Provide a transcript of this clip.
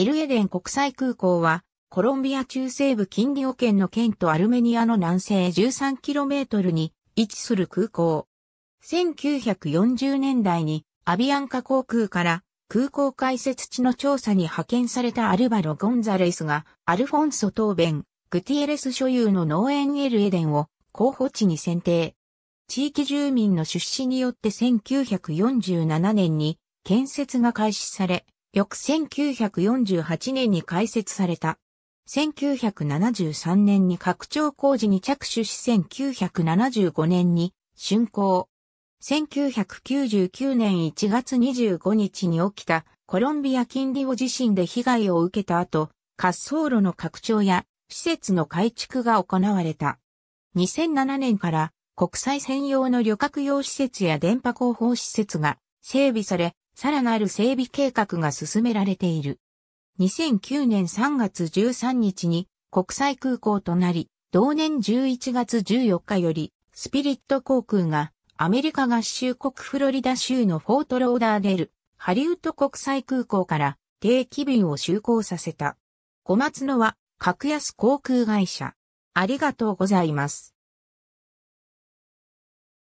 エルエデン国際空港は、コロンビア中西部近利保ィオ県の県とアルメニアの南西 13km に位置する空港。1940年代にアビアンカ航空から空港開設地の調査に派遣されたアルバロ・ゴンザレスがアルフォンソベ弁、グティエレス所有の農園エルエデンを候補地に選定。地域住民の出資によって1947年に建設が開始され、翌1948年に開設された。1973年に拡張工事に着手し1975年に竣工。1999年1月25日に起きたコロンビア近リを地震で被害を受けた後、滑走路の拡張や施設の改築が行われた。2007年から国際専用の旅客用施設や電波広報施設が整備され、さらなる整備計画が進められている。2009年3月13日に国際空港となり、同年11月14日よりスピリット航空がアメリカ合衆国フロリダ州のフォートローダーデル、ハリウッド国際空港から定期便を就航させた。小松野は格安航空会社。ありがとうございます。